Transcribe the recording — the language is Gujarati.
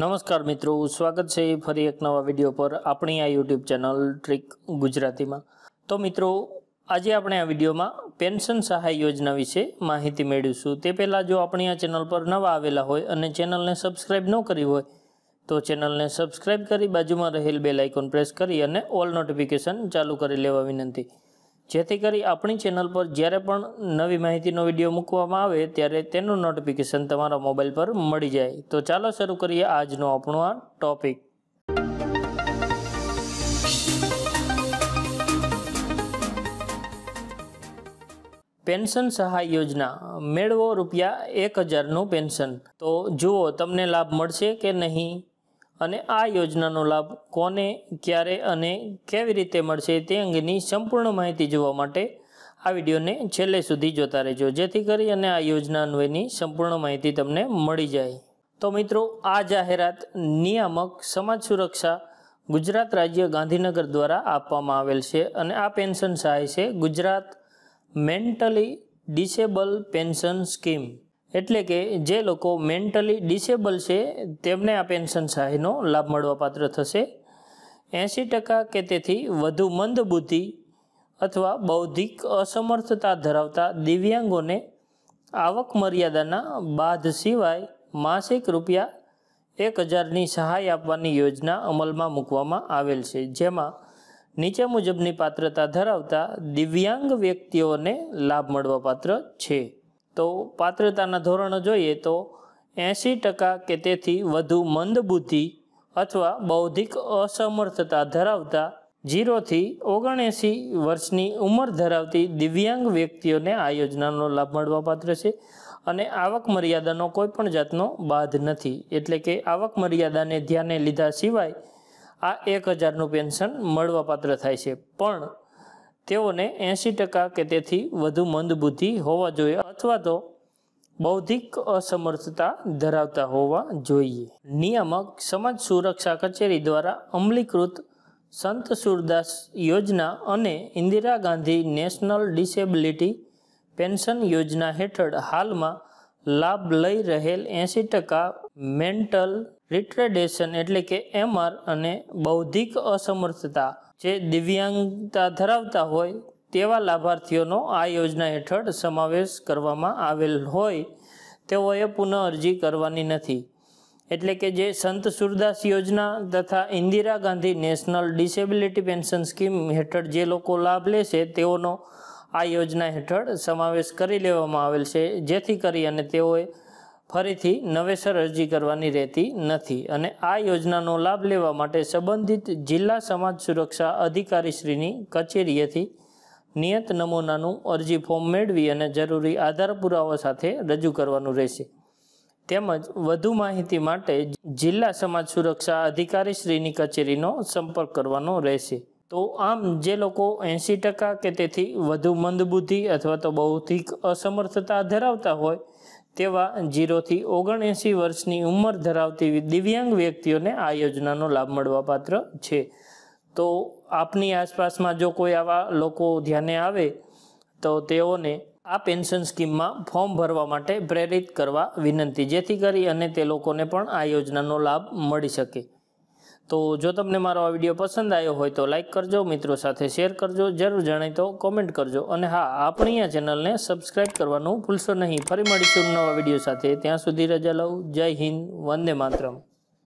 નમસ્કાર મિત્રો સ્વાગત છે ફરી એક નવા વિડીયો પર આપણી આ યુટ્યુબ ચેનલ ટ્રીક ગુજરાતીમાં તો મિત્રો આજે આપણે આ વિડીયોમાં પેન્શન સહાય યોજના વિશે માહિતી મેળવીશું તે પહેલાં જો આપણી આ ચેનલ પર નવા આવેલા હોય અને ચેનલને સબસ્ક્રાઈબ ન કરી હોય તો ચેનલને સબસ્ક્રાઈબ કરી બાજુમાં રહેલ બે લાઇકોન પ્રેસ કરી અને ઓલ નોટિફિકેશન ચાલુ કરી લેવા વિનંતી જેથી કરી આપણી ચેનલ પર જ્યારે પણ નવી માહિતીનો વિડીયો મૂકવામાં આવે ત્યારે તેનું નોટિફિકેશન તમારા મોબાઈલ પર મળી જાય તો ચાલો શરૂ કરીએ આજનો આપણો આ ટોપિક પેન્શન સહાય યોજના મેળવો રૂપિયા એક હજારનું પેન્શન તો જુઓ તમને લાભ મળશે કે નહીં અને આ યોજનાનો લાભ કોને ક્યારે અને કેવી રીતે મળશે તે અંગેની સંપૂર્ણ માહિતી જોવા માટે આ વિડીયોને છેલ્લે સુધી જોતા રહેજો જેથી કરી અને આ યોજના અન્વયની સંપૂર્ણ માહિતી તમને મળી જાય તો મિત્રો આ જાહેરાત નિયામક સમાજ સુરક્ષા ગુજરાત રાજ્ય ગાંધીનગર દ્વારા આપવામાં આવેલ છે અને આ પેન્શન સહાય છે Gujarat mentally disable pension scheme એટલે કે જે લોકો મેન્ટલી ડિસેબલ છે તેમને આ પેન્શન સહાયનો લાભ મળવાપાત્ર થશે એંસી ટકા કે તેથી વધુ મંદ બુદ્ધિ અથવા બૌદ્ધિક અસમર્થતા ધરાવતા દિવ્યાંગોને આવક મર્યાદાના બાદ સિવાય માસિક રૂપિયા એક હજારની સહાય આપવાની યોજના અમલમાં મૂકવામાં આવેલ છે જેમાં નીચે મુજબની પાત્રતા ધરાવતા દિવ્યાંગ વ્યક્તિઓને લાભ મળવાપાત્ર છે તો પાત્રતાના ધોરણો જોઈએ તો એંસી ટકા કે તેથી વધુ મંદબુદ્ધિ અથવા બૌદ્ધિક અસમર્થતા ધરાવતા જીરોથી ઓગણએંસી વર્ષની ઉંમર ધરાવતી દિવ્યાંગ વ્યક્તિઓને આ યોજનાનો લાભ મળવાપાત્ર છે અને આવક મર્યાદાનો કોઈ પણ જાતનો બાધ નથી એટલે કે આવક મર્યાદાને ધ્યાને લીધા સિવાય આ એક હજારનું પેન્શન મળવાપાત્ર થાય છે પણ તેઓને એંસી ટકા કે તેથી વધુ મંદબુદ્ધિ હોવા જોઈએ અથવા તો બૌદ્ધિક અસમર્થતા ધરાવતા હોવા જોઈએ નિયામક સમાજ સુરક્ષા કચેરી દ્વારા અમલીકૃત સંત સુરદાસ યોજના અને Indira Gandhi national disability pension યોજના હેઠળ હાલમાં લાભ લઈ રહેલ એંસી ટકા મેન્ટલ રિટ્રેડેશન એટલે કે એમઆર અને બૌદ્ધિક અસમર્થતા જે દિવ્યાંગતા ધરાવતા હોય તેવા લાભાર્થીઓનો આ યોજના હેઠળ સમાવેશ કરવામાં આવેલ હોય તેઓએ પુનઃ અરજી કરવાની નથી એટલે કે જે સંત સુરદાસ યોજના તથા Indira Gandhi national disability pension scheme હેઠળ જે લોકો લાભ લેશે તેઓનો આ યોજના હેઠળ સમાવેશ કરી લેવામાં આવેલ છે જેથી કરી અને તેઓએ ફરીથી નવેસર અરજી કરવાની રહેતી નથી અને આ યોજનાનો લાભ લેવા માટે સંબંધિત જિલ્લા સમાજ સુરક્ષા અધિકારીશ્રીની કચેરીએથી નિયત નમૂનાનું અરજી ફોર્મ મેળવી અને જરૂરી આધાર પુરાવા સાથે રજૂ કરવાનું રહેશે તેમજ વધુ માહિતી માટે જિલ્લા સમાજ સુરક્ષા અધિકારી શ્રીની કચેરીનો સંપર્ક કરવાનો રહેશે તો આમ જે લોકો એંસી ટકા કે તેથી વધુ મંદબુદ્ધિ અથવા તો બૌદ્ધિક અસમર્થતા ધરાવતા હોય તેવા જીરોથી ઓગણએંસી વર્ષની ઉંમર ધરાવતી દિવ્યાંગ વ્યક્તિઓને આ યોજનાનો લાભ મળવાપાત્ર છે તો આપની આસપાસમાં જો કોઈ આવા લોકો ધ્યાને આવે તો તેઓને આ પેન્શન સ્કીમમાં ફોર્મ ભરવા માટે પ્રેરિત કરવા વિનંતી જેથી કરી અને તે લોકોને પણ આ યોજનાનો લાભ મળી શકે તો જો તમને મારો આ વિડીયો પસંદ આવ્યો હોય તો લાઇક કરજો મિત્રો સાથે શેર કરજો જરૂર જણાય તો કોમેન્ટ કરજો અને હા આપણી આ ચેનલને સબસ્ક્રાઈબ કરવાનું ભૂલશો નહીં ફરી મળીશું નવા વિડીયો સાથે ત્યાં સુધી રજા લઉં જય હિન્દ વંદે માતરમ